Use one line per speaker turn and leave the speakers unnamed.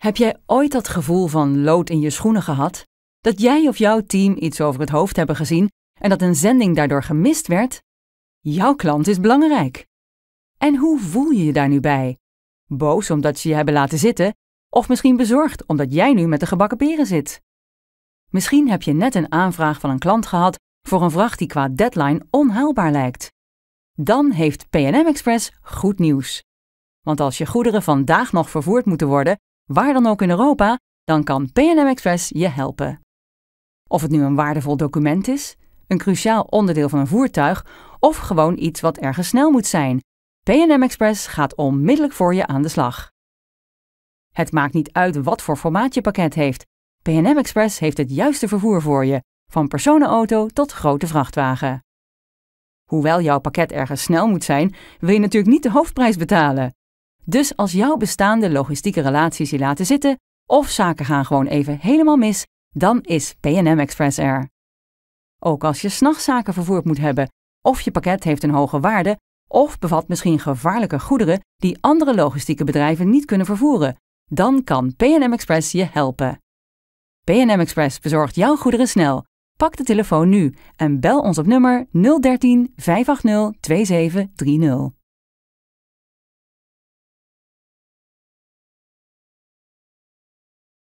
Heb jij ooit dat gevoel van lood in je schoenen gehad? Dat jij of jouw team iets over het hoofd hebben gezien en dat een zending daardoor gemist werd? Jouw klant is belangrijk. En hoe voel je je daar nu bij? Boos omdat ze je hebben laten zitten, of misschien bezorgd omdat jij nu met de gebakken peren zit? Misschien heb je net een aanvraag van een klant gehad voor een vracht die qua deadline onhaalbaar lijkt. Dan heeft PNM Express goed nieuws. Want als je goederen vandaag nog vervoerd moeten worden, waar dan ook in Europa, dan kan PNM Express je helpen. Of het nu een waardevol document is, een cruciaal onderdeel van een voertuig of gewoon iets wat ergens snel moet zijn, PNM Express gaat onmiddellijk voor je aan de slag. Het maakt niet uit wat voor formaat je pakket heeft. PNM Express heeft het juiste vervoer voor je, van personenauto tot grote vrachtwagen. Hoewel jouw pakket ergens snel moet zijn, wil je natuurlijk niet de hoofdprijs betalen. Dus als jouw bestaande logistieke relaties je laten zitten of zaken gaan gewoon even helemaal mis, dan is PNM Express er. Ook als je s'nachts zaken vervoerd moet hebben, of je pakket heeft een hoge waarde, of bevat misschien gevaarlijke goederen die andere logistieke bedrijven niet kunnen vervoeren, dan kan PNM Express je helpen. PNM Express bezorgt jouw goederen snel. Pak de telefoon nu en bel ons op nummer 013 580 2730.